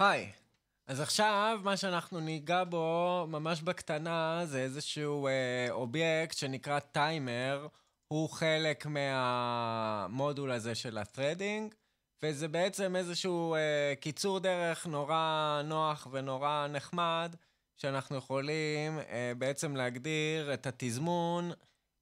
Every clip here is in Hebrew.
היי. אז עכשיו, מה שאנחנו ניגע בו ממש בקטנה, זה איזשהו אה, אובייקט שנקרא טיימר. הוא חלק מהמודול הזה של הטרדינג, וזה בעצם איזשהו אה, קיצור דרך נורא נוח ונורא נחמד, שאנחנו יכולים אה, בעצם להגדיר את התזמון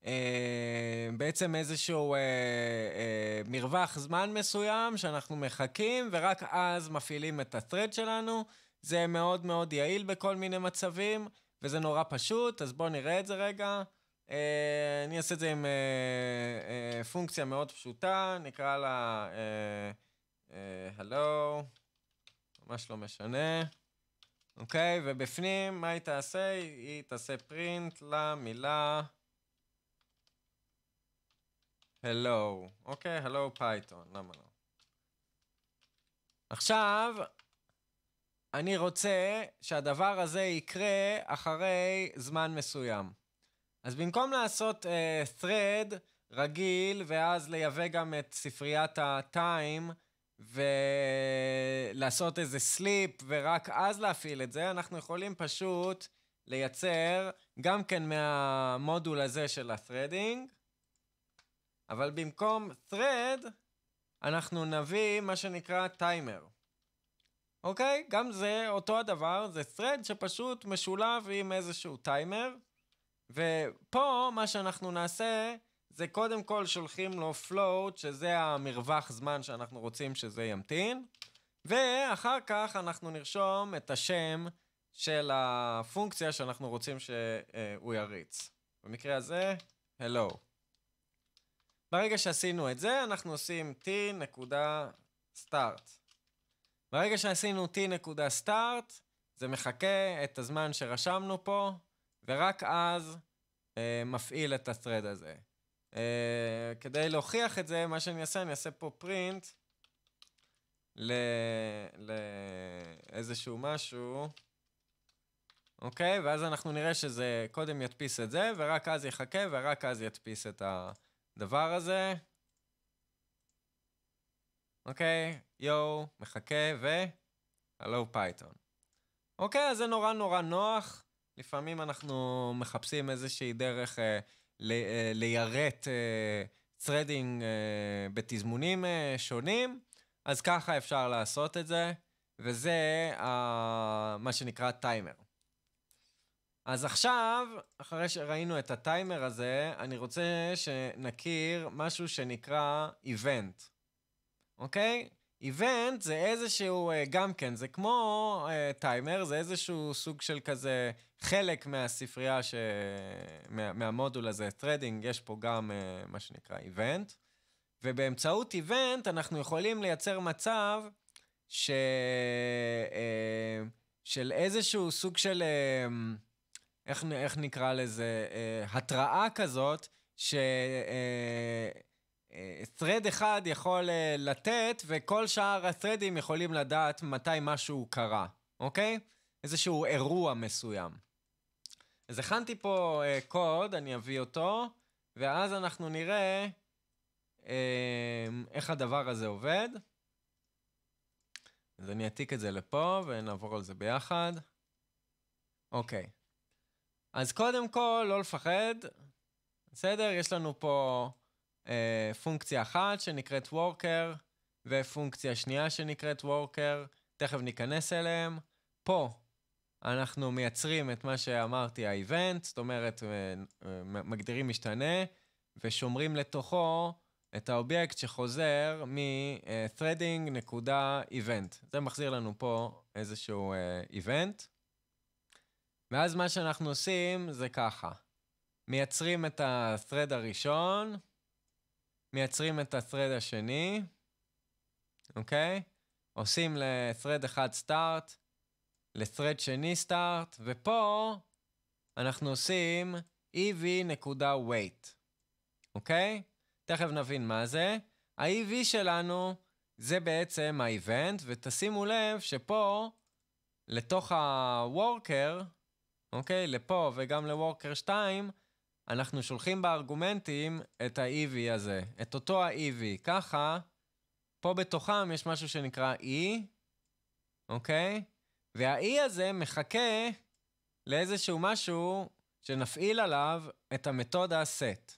אה, בעצם איזשהו אה, אה, מרווח זמן מסוים שאנחנו מחכים, ורק אז מפעילים את ה-thread שלנו. זה מאוד מאוד יעיל בכל מיני מצבים, וזה נורא פשוט, אז בואו נראה את זה רגע. אה, אני אעשה את זה עם אה, אה, פונקציה מאוד פשוטה, נקרא לה אה, אה הלו, hello, ממש לא משנה, אוקיי? Okay, ובפנים, מה היא תעשה? היא תעשה print למילה... הלו, אוקיי, הלו פייתון, למה לא? עכשיו, אני רוצה שהדבר הזה יקרה אחרי זמן מסוים. אז במקום לעשות uh, thread רגיל, ואז לייבא גם את ספריית ה-time, ולעשות איזה סליפ, ורק אז להפעיל את זה, אנחנו יכולים פשוט לייצר גם כן מהמודול הזה של ה-threading, אבל במקום thread, אנחנו נביא מה שנקרא טיימר. אוקיי? גם זה אותו הדבר, זה thread שפשוט משולב עם איזשהו טיימר, ופה מה שאנחנו נעשה זה קודם כל שולחים לו float, שזה המרווח זמן שאנחנו רוצים שזה ימתין, ואחר כך אנחנו נרשום את השם של הפונקציה שאנחנו רוצים שהוא יריץ. במקרה הזה, hello. ברגע שעשינו את זה, אנחנו עושים t נקודה start. ברגע שעשינו t נקודה start, זה מחכה את הזמן שרשמנו פה, ורק אז אה, מפעיל את ה-thread הזה. אה, כדי להוכיח את זה, מה שאני אעשה, אני אעשה פה print לאיזשהו משהו. אוקיי? ואז אנחנו נראה שזה קודם ידפיס את זה, ורק אז יחכה, ורק אז ידפיס את ה... הדבר הזה, אוקיי, יואו, מחכה ו... הלו פייתון. אוקיי, אז זה נורא נורא נוח. לפעמים אנחנו מחפשים איזושהי דרך אה, ל, אה, ליירט צרדינג אה, אה, בתזמונים אה, שונים, אז ככה אפשר לעשות את זה, וזה אה, מה שנקרא טיימר. אז עכשיו, אחרי שראינו את הטיימר הזה, אני רוצה שנכיר משהו שנקרא איבנט, אוקיי? איבנט זה איזשהו, אה, גם כן, זה כמו אה, טיימר, זה איזשהו סוג של כזה חלק מהספרייה, ש... מה, מהמודול הזה, טרדינג, יש פה גם אה, מה שנקרא איבנט. ובאמצעות איבנט אנחנו יכולים לייצר מצב ש... אה, של איזשהו סוג של... אה, איך, איך נקרא לזה, אה, התראה כזאת, ש... אה, אה thread אחד יכול אה, לתת, וכל שאר ה יכולים לדעת מתי משהו קרה, אוקיי? איזשהו אירוע מסוים. אז הכנתי פה קוד, אה, אני אביא אותו, ואז אנחנו נראה איך הדבר הזה עובד. אז אני אעתיק את זה לפה ונעבור על זה ביחד. אוקיי. אז קודם כל, לא לפחד, בסדר? יש לנו פה אה, פונקציה אחת שנקראת Worker, ופונקציה שנייה שנקראת Worker, תכף ניכנס אליהם. פה אנחנו מייצרים את מה שאמרתי, ה-Event, זאת אומרת, אה, אה, מגדירים משתנה, ושומרים לתוכו את האובייקט שחוזר מ-threading.event. אה, זה מחזיר לנו פה איזשהו איבנט. Uh, ואז מה שאנחנו עושים זה ככה. מייצרים את ה-thread הראשון, מייצרים את ה-thread השני, אוקיי? עושים ל-thread אחד start, ל-thread שני start, ופה אנחנו עושים ev.wait, אוקיי? תכף נבין מה זה. ה-ev שלנו זה בעצם ה-event, ותשימו לב שפה, לתוך ה-worker, אוקיי? לפה וגם לוורקר 2, אנחנו שולחים בארגומנטים את ה-EV הזה, את אותו ה-EV. ככה, פה בתוכם יש משהו שנקרא E, אוקיי? וה-E הזה מחכה לאיזשהו משהו שנפעיל עליו את המתודה set.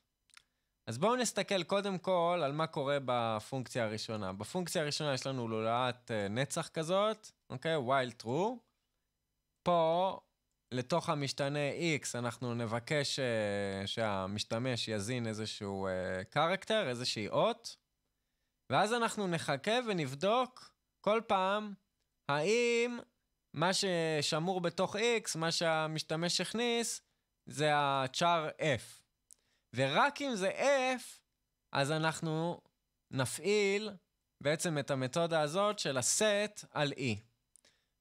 אז בואו נסתכל קודם כל על מה קורה בפונקציה הראשונה. בפונקציה הראשונה יש לנו לולאת אה, נצח כזאת, אוקיי? Okay, while true. פה לתוך המשתנה X אנחנו נבקש uh, שהמשתמש יזין איזשהו קרקטר, אה, uh, איזושהי אות, ואז אנחנו נחכה ונבדוק כל פעם האם מה ששמור בתוך X, מה שהמשתמש הכניס, זה ה-char F. ורק אם זה F, אז אנחנו נפעיל בעצם את המתודה הזאת של ה-set על E.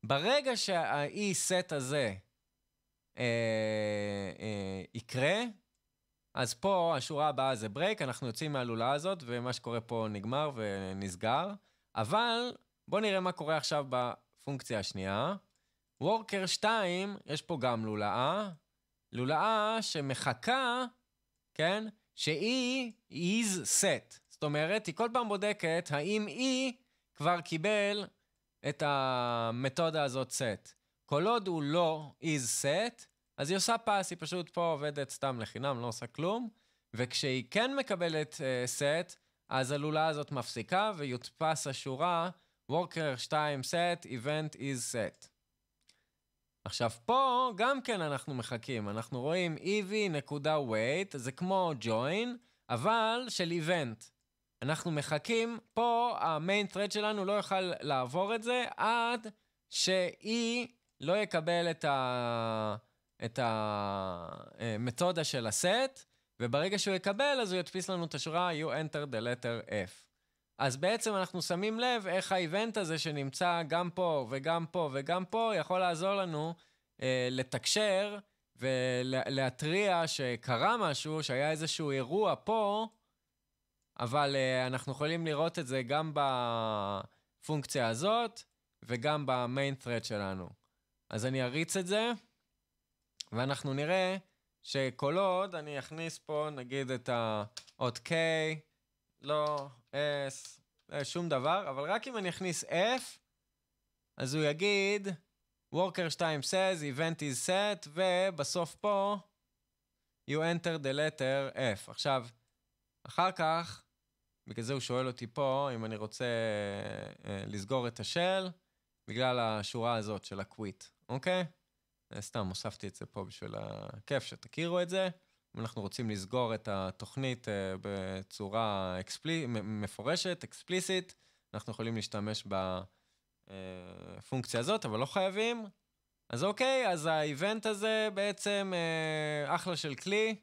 ברגע שה-E set הזה אה, אה, יקרה. אז פה השורה הבאה זה ברייק, אנחנו יוצאים מהלולה הזאת, ומה שקורה פה נגמר ונסגר. אבל בואו נראה מה קורה עכשיו בפונקציה השנייה. וורקר 2, יש פה גם לולאה. לולאה שמחכה, כן? שהיא is set. זאת אומרת, היא כל פעם בודקת האם היא כבר קיבל את המתודה הזאת set. כל עוד הוא לא is set, אז היא עושה פס, היא פשוט פה עובדת סתם לחינם, לא עושה כלום, וכשהיא כן מקבלת uh, set, אז הלולה הזאת מפסיקה ויודפס השורה worker 2 set, event is set. עכשיו פה גם כן אנחנו מחכים, אנחנו רואים ev.wait, זה כמו join, אבל של event. אנחנו מחכים, פה המיין thread שלנו לא יוכל לעבור את זה עד ש-e לא יקבל את, ה... את המתודה אה, של הסט, וברגע שהוא יקבל, אז הוא ידפיס לנו את השורה you enter the letter f. אז בעצם אנחנו שמים לב איך האיבנט הזה שנמצא גם פה וגם פה וגם פה, יכול לעזור לנו אה, לתקשר ולהתריע שקרה משהו, שהיה איזשהו אירוע פה, אבל אה, אנחנו יכולים לראות את זה גם בפונקציה הזאת וגם במיין thread שלנו. אז אני אריץ את זה, ואנחנו נראה שכל עוד אני אכניס פה, נגיד, את האות K, לא, S, אה, שום דבר, אבל רק אם אני אכניס F, אז הוא יגיד, worker 2 says, event is set, ובסוף פה, you enter the letter F. עכשיו, אחר כך, בגלל זה הוא שואל אותי פה אם אני רוצה אה, לסגור את השל, בגלל השורה הזאת של ה-Quit. אוקיי? אה, סתם הוספתי את זה פה בשביל הכיף שתכירו את זה. אם אנחנו רוצים לסגור את התוכנית אה, בצורה אקספלי... מפורשת, אקספליסית, אנחנו יכולים להשתמש בפונקציה אה, הזאת, אבל לא חייבים. אז אוקיי, אז האיבנט הזה בעצם אה, אחלה של כלי,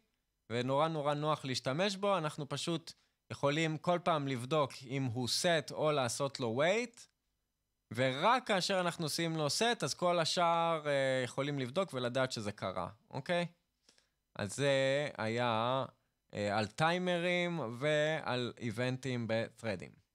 ונורא נורא נוח להשתמש בו, אנחנו פשוט יכולים כל פעם לבדוק אם הוא set או לעשות לו wait, ורק כאשר אנחנו עושים לו סט, אז כל השאר אה, יכולים לבדוק ולדעת שזה קרה, אוקיי? אז זה היה אה, על טיימרים ועל איבנטים בטרדים.